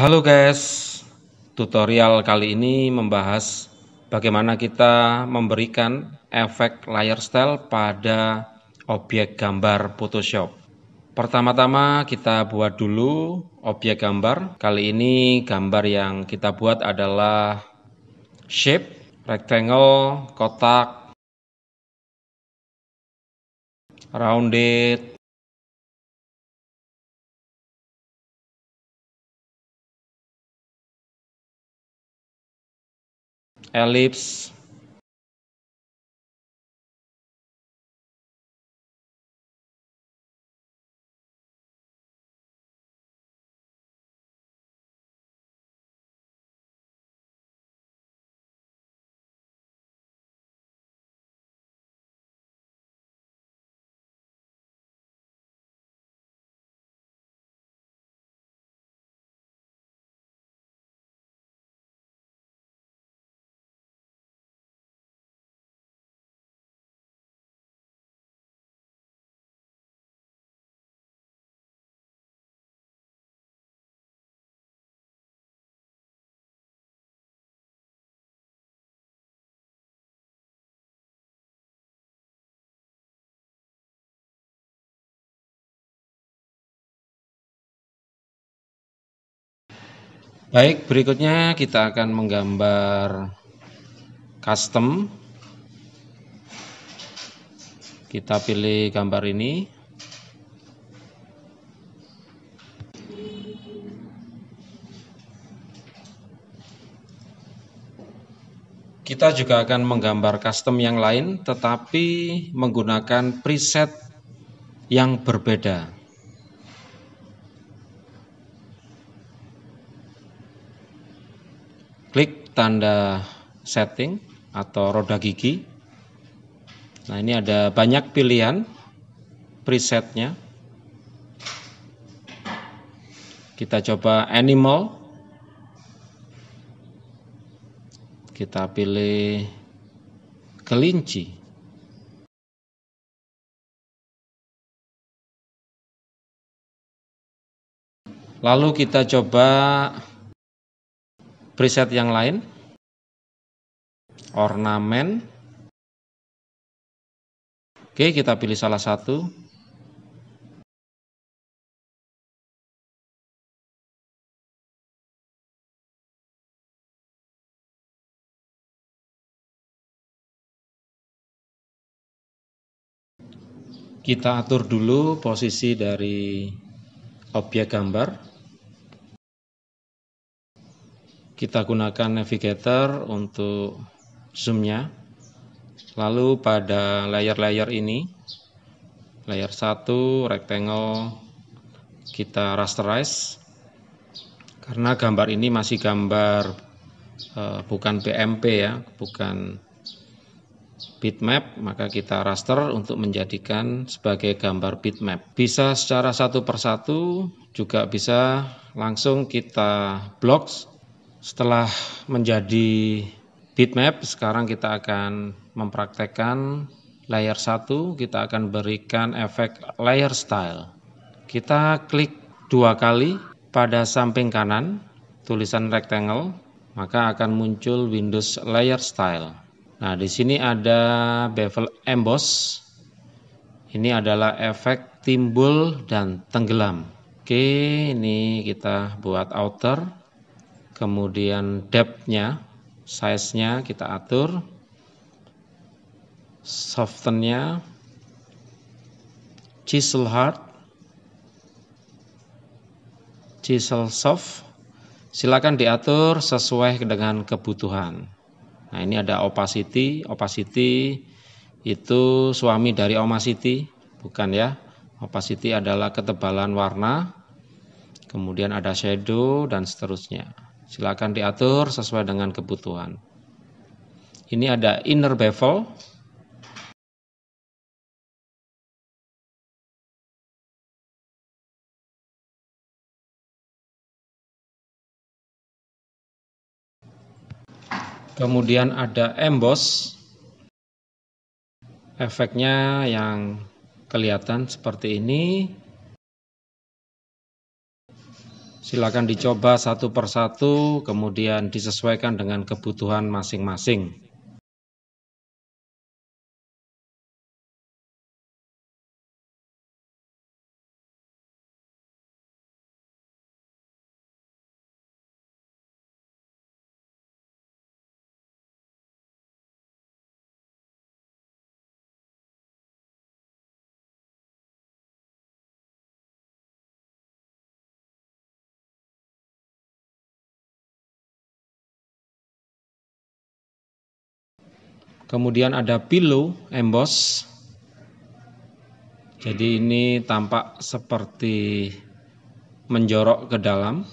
Halo guys, tutorial kali ini membahas bagaimana kita memberikan efek layer style pada objek gambar Photoshop. Pertama-tama kita buat dulu objek gambar. Kali ini gambar yang kita buat adalah shape, rectangle, kotak, rounded, ellipse Baik, berikutnya kita akan menggambar custom. Kita pilih gambar ini. Kita juga akan menggambar custom yang lain tetapi menggunakan preset yang berbeda. klik tanda setting atau roda gigi. Nah ini ada banyak pilihan presetnya. Kita coba animal. Kita pilih kelinci. Lalu kita coba preset yang lain ornamen oke kita pilih salah satu kita atur dulu posisi dari objek gambar kita gunakan navigator untuk zoomnya lalu pada layer-layer ini layer 1 rectangle kita rasterize karena gambar ini masih gambar eh, bukan BMP ya bukan bitmap maka kita raster untuk menjadikan sebagai gambar bitmap bisa secara satu persatu juga bisa langsung kita blocks setelah menjadi bitmap, sekarang kita akan mempraktekkan layer 1, kita akan berikan efek layer style. Kita klik dua kali pada samping kanan tulisan rectangle, maka akan muncul Windows layer style. Nah, di sini ada bevel emboss. Ini adalah efek timbul dan tenggelam. Oke, ini kita buat outer kemudian depth-nya, size-nya kita atur, soften-nya, chisel hard, chisel soft, silakan diatur sesuai dengan kebutuhan. Nah ini ada opacity, opacity itu suami dari omacity, bukan ya. Opacity adalah ketebalan warna, kemudian ada shadow dan seterusnya. Silakan diatur sesuai dengan kebutuhan. Ini ada inner bevel. Kemudian ada emboss. Efeknya yang kelihatan seperti ini Silakan dicoba satu persatu, kemudian disesuaikan dengan kebutuhan masing-masing. Kemudian ada pillow emboss. Jadi ini tampak seperti menjorok ke dalam.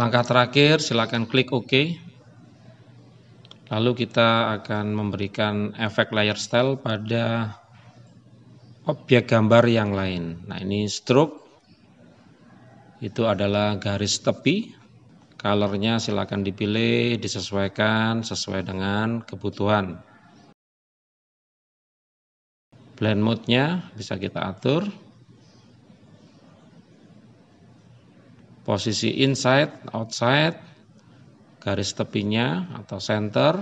Langkah terakhir silakan klik OK. Lalu kita akan memberikan efek layer style pada objek gambar yang lain. Nah ini stroke, itu adalah garis tepi. Colornya silakan dipilih, disesuaikan sesuai dengan kebutuhan. Blend mode-nya bisa kita atur. posisi inside, outside, garis tepinya atau center.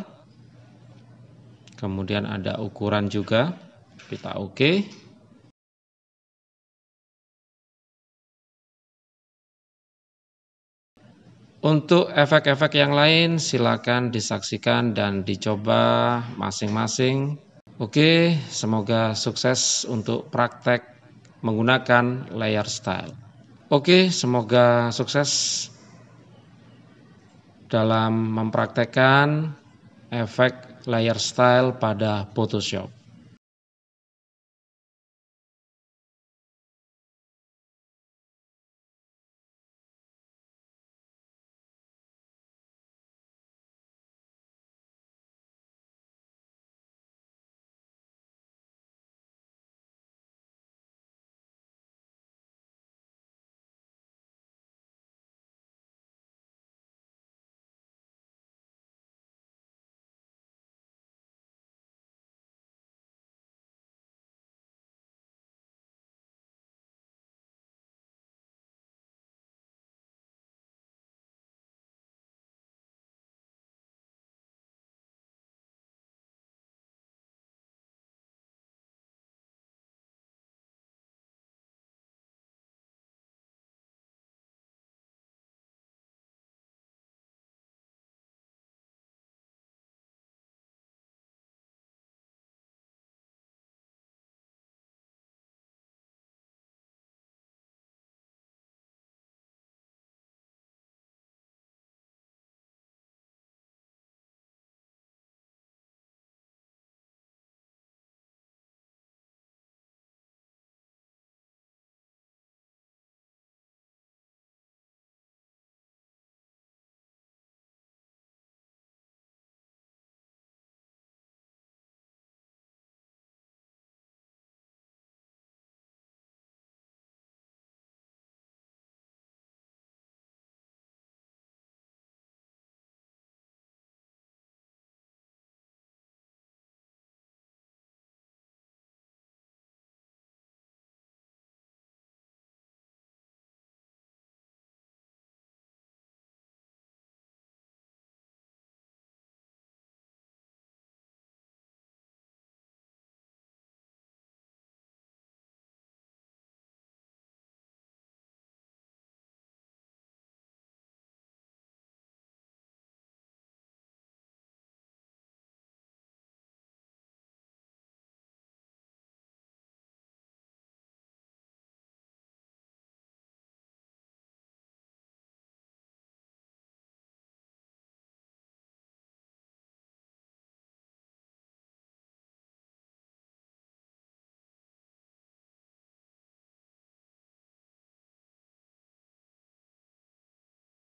Kemudian ada ukuran juga, kita oke. Okay. Untuk efek-efek yang lain silakan disaksikan dan dicoba masing-masing. Oke, semoga sukses untuk praktek menggunakan layer style. Oke, semoga sukses dalam mempraktekkan efek layer style pada Photoshop.